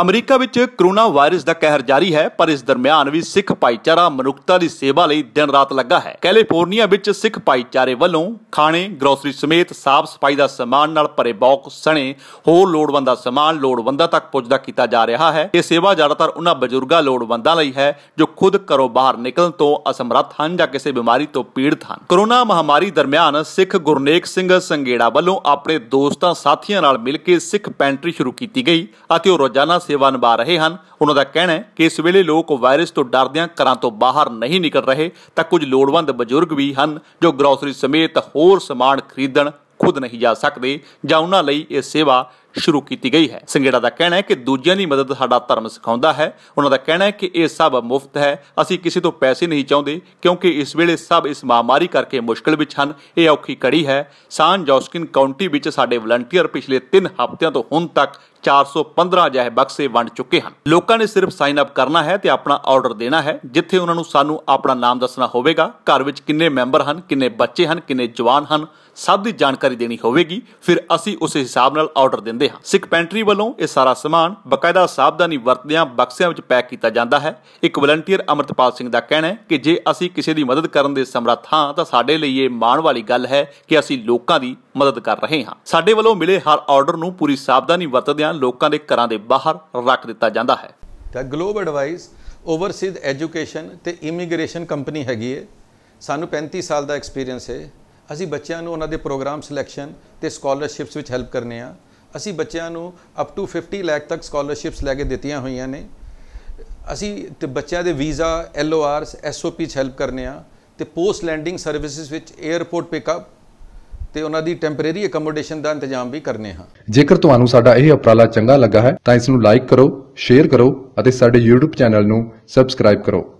America ਵਿੱਚ corona virus ਦਾ ਕਹਿਰ ਜਾਰੀ ਹੈ ਪਰ ਇਸ ਦਰਮਿਆਨ ਵੀ ਸਿੱਖ ਭਾਈਚਾਰਾ ਮਨੁੱਖਤਾ ਦੀ ਸੇਵਾ ਲਈ ਦਿਨ ਰਾਤ ਲੱਗਾ ਹੈ ਕੈਲੀਫੋਰਨੀਆ ਵਿੱਚ ਸਿੱਖ ਭਾਈਚਾਰੇ ਵੱਲੋਂ ਖਾਣੇ ਗਰੋਸਰੀ ਸਮੇਤ ਸਾਫ਼ ਸਫਾਈ ਦਾ ਸਮਾਨ ਨਾਲ ਭਰੇ ਬਾਕਸ ਸਣੇ ਹੋਰ ਲੋੜਵੰਦਾ ਸਮਾਨ ਲੋੜਵੰਦਾ ਤੱਕ ਪਹੁੰਚਦਾ ਕੀਤਾ ਜਾ ਰਿਹਾ ਹੈ ਇਹ ਸੇਵਾ ਜ਼ਿਆਦਾਤਰ ਉਹਨਾਂ ਬਜ਼ੁਰਗਾਂ ਲੋੜਵੰਦਾਂ ਲਈ ਹੈ ਜੋ ਖੁਦ ਘਰੋਂ ਬਾਹਰ ਨਿਕਲਣ ਤੋਂ ਅਸਮਰੱਥ ਹਨ ਜਾਂ ਕਿਸੇ ਬਿਮਾਰੀ ਤੋਂ ਪੀੜਤ ਹਨ ਕਰੋਨਾ ਮਹਾਮਾਰੀ ਦਰਮਿਆਨ ਸਿੱਖ ਗੁਰਨੇਕ ਸਿੰਘ ਸੰਗੇੜਾ ਵੱਲੋਂ ਆਪਣੇ ਦੋਸਤਾਂ ਸਾਥੀਆਂ ਨਾਲ ਮਿਲ ਕੇ ਸਿੱਖ ਪੈਂਟਰੀ ਸ਼ੁਰੂ ਕੀਤੀ ਗਈ ਅਤੇ ਉਹ ਰੋਜ਼ਾਨਾ ਸੇਵਾ ਨਿਭਾ ਰਹੇ ਹਨ ਉਹਨਾਂ ਦਾ ਕਹਿਣਾ ਹੈ ਕਿ ਇਸ ਵੇਲੇ ਲੋਕ ਵਾਇਰਸ ਤੋਂ ਡਰਦਿਆਂ ਘਰਾਂ ਤੋਂ ਬਾਹਰ ਨਹੀਂ ਨਿਕਲ ਰਹੇ ਤਾਂ ਕੁਝ ਲੋੜਵੰਦ ਬਜ਼ੁਰਗ ਵੀ ਹਨ ਜੋ ਗਰੋਸਰੀ ਸਮੇਤ ਹੋਰ ਸਮਾਨ ਖਰੀਦਣ ਖੁਦ ਨਹੀਂ ਜਾ ਸਕਦੇ ਜਾਂ ਉਹਨਾਂ ਲਈ ਇਹ ਸੇਵਾ ਸ਼ੁਰੂ ਕੀਤੀ ਗਈ ਹੈ ਸੰਗੇੜਾ ਦਾ ਕਹਿਣਾ ਹੈ ਕਿ ਦੂਜਿਆਂ ਦੀ ਮਦਦ ਸਾਡਾ ਧਰਮ ਸਿਖਾਉਂਦਾ ਹੈ ਉਹਨਾਂ ਦਾ ਕਹਿਣਾ ਹੈ ਕਿ ਇਹ ਸਭ ਮੁਫਤ ਹੈ ਅਸੀਂ ਕਿਸੇ ਤੋਂ ਪੈਸੇ ਨਹੀਂ ਚਾਹੁੰਦੇ ਕਿਉਂਕਿ ਇਸ ਵੇਲੇ ਸਭ ਇਸ ਮਹਾਮਾਰੀ ਕਰਕੇ ਮੁਸ਼ਕਲ ਵਿੱਚ ਹਨ ਇਹ ਔਖੀ ਕੜੀ ਹੈ ਸਾਨ ਜੌਸਕਿਨ ਕਾਉਂਟੀ ਵਿੱਚ ਸਾਡੇ ਵਲੰਟੀਅਰ ਪਿਛਲੇ 3 ਹਫ਼ਤਿਆਂ ਤੋਂ ਹੁਣ ਤੱਕ 415 ਜਿਹੇ ਬਕਸੇ ਵੰਡ ਚੁੱਕੇ ਹਨ ਲੋਕਾਂ ਨੇ ਸਿਰਫ ਸਾਈਨ ਅਪ ਕਰਨਾ ਹੈ ਤੇ ਆਪਣਾ ਆਰਡਰ ਦੇਣਾ ਹੈ ਜਿੱਥੇ ਉਹਨਾਂ ਨੂੰ ਸਾਨੂੰ ਆਪਣਾ ਨਾਮ ਦੱਸਣਾ ਹੋਵੇਗਾ ਘਰ ਵਿੱਚ ਕਿੰਨੇ ਮੈਂਬਰ ਹਨ ਕਿੰਨੇ ਬੱਚੇ ਹਨ ਕਿੰਨੇ ਜਵਾਨ ਹਨ ਸਭ ਦੀ ਜਾਣਕਾਰੀ ਦੇਣੀ ਹੋਵੇਗੀ ਫਿਰ ਅਸੀਂ ਉਸੇ ਹਿਸਾਬ ਨਾਲ ਆਰਡਰ ਦੇ ਦਿੰਦੇ ਹਾਂ ਸਿੱਖ ਪੈਂਟਰੀ ਵੱਲੋਂ ਇਹ ਸਾਰਾ ਸਮਾਨ ਬਕਾਇਦਾ ਸਾਵਧਾਨੀ ਵਰਤਦਿਆਂ ਬਕਸਿਆਂ ਵਿੱਚ ਪੈਕ ਕੀਤਾ ਜਾਂਦਾ ਹੈ ਇੱਕ ਵਲੰਟੀਅਰ ਅਮਰਤਪਾਲ ਸਿੰਘ ਦਾ ਕਹਿਣਾ ਹੈ ਕਿ ਜੇ ਅਸੀਂ ਕਿਸੇ ਦੀ ਮਦਦ ਕਰਨ ਦੇ ਸਮਰੱਥ ਹਾਂ ਤਾਂ ਸਾਡੇ ਲਈ ਇਹ ਮਾਣ ਵਾਲੀ ਗੱਲ ਹੈ ਕਿ ਅਸੀਂ ਲੋਕਾਂ ਦੀ ਮਦਦ ਕਰ ਰਹੇ ਹਾਂ ਸਾਡੇ ਵੱਲੋਂ ਮਿਲੇ ਹਰ ਆਰਡਰ ਨੂੰ ਪੂਰੀ ਸਾਵਧਾਨੀ ਵਰਤਦਿਆਂ ਲੋਕਾਂ ਦੇ ਘਰਾਂ ਦੇ ਬਾਹਰ ਰੱਖ ਦਿੱਤਾ ਜਾਂਦਾ ਹੈ ਤਾਂ ਗਲੋਬ ਐਡਵਾਈਸ ਓਵਰਸੀਜ਼ ਐਜੂਕੇਸ਼ਨ ਤੇ ਇਮੀਗ੍ਰੇਸ਼ਨ ਕੰਪਨੀ ਹੈਗੀ ਹੈ ਸਾਨੂੰ 35 ਸਾਲ ਦਾ ਐਕਸਪੀਰੀਅੰਸ ਹੈ ਅਸੀਂ ਬੱਚਿਆਂ ਨੂੰ ਉਹਨਾਂ ਦੇ ਪ੍ਰੋਗਰਾਮ ਸਿਲੈਕਸ਼ਨ ਤੇ ਸਕਾਲਰਸ਼ਿਪਸ ਵਿੱਚ ਹੈਲਪ ਕਰਨੇ ਆ ਅਸੀਂ ਬੱਚਿਆਂ ਨੂੰ ਅਪ ਟੂ 50 ਲੱਖ ਤੱਕ ਸਕਾਲਰਸ਼ਿਪਸ ਲੈ ਕੇ ਦਿੱਤੀਆਂ ਹੋਈਆਂ ਨੇ ਅਸੀਂ ਤੇ ਬੱਚਿਆਂ ਦੇ visa L O Rs S O P ਚ ਹੈਲਪ ਕਰਨੇ ਆ ਤੇ ਪੋਸਟ ਲੈਂਡਿੰਗ ਸਰਵਿਸਿਜ਼ ਵਿੱਚ 에ਅਰਪੋਰਟ ਪਿਕਅਪ ਤੇ ਉਹਨਾਂ ਦੀ ਟੈਂਪਰੇਰੀ ਅਕਮੋਡੇਸ਼ਨ ਦਾ ਇੰਤਜ਼ਾਮ ਵੀ ਕਰਨੇ ਹਾਂ ਜੇਕਰ ਤੁਹਾਨੂੰ ਸਾਡਾ ਇਹ ਉਪਰਾਲਾ ਚੰਗਾ ਲੱਗਾ ਹੈ ਤਾਂ ਇਸ ਨੂੰ ਲਾਈਕ ਕਰੋ ਸ਼ੇਅਰ ਕਰੋ ਅਤੇ ਸਾਡੇ YouTube ਚੈਨਲ ਨੂੰ ਸਬਸਕ੍ਰਾਈਬ ਕਰੋ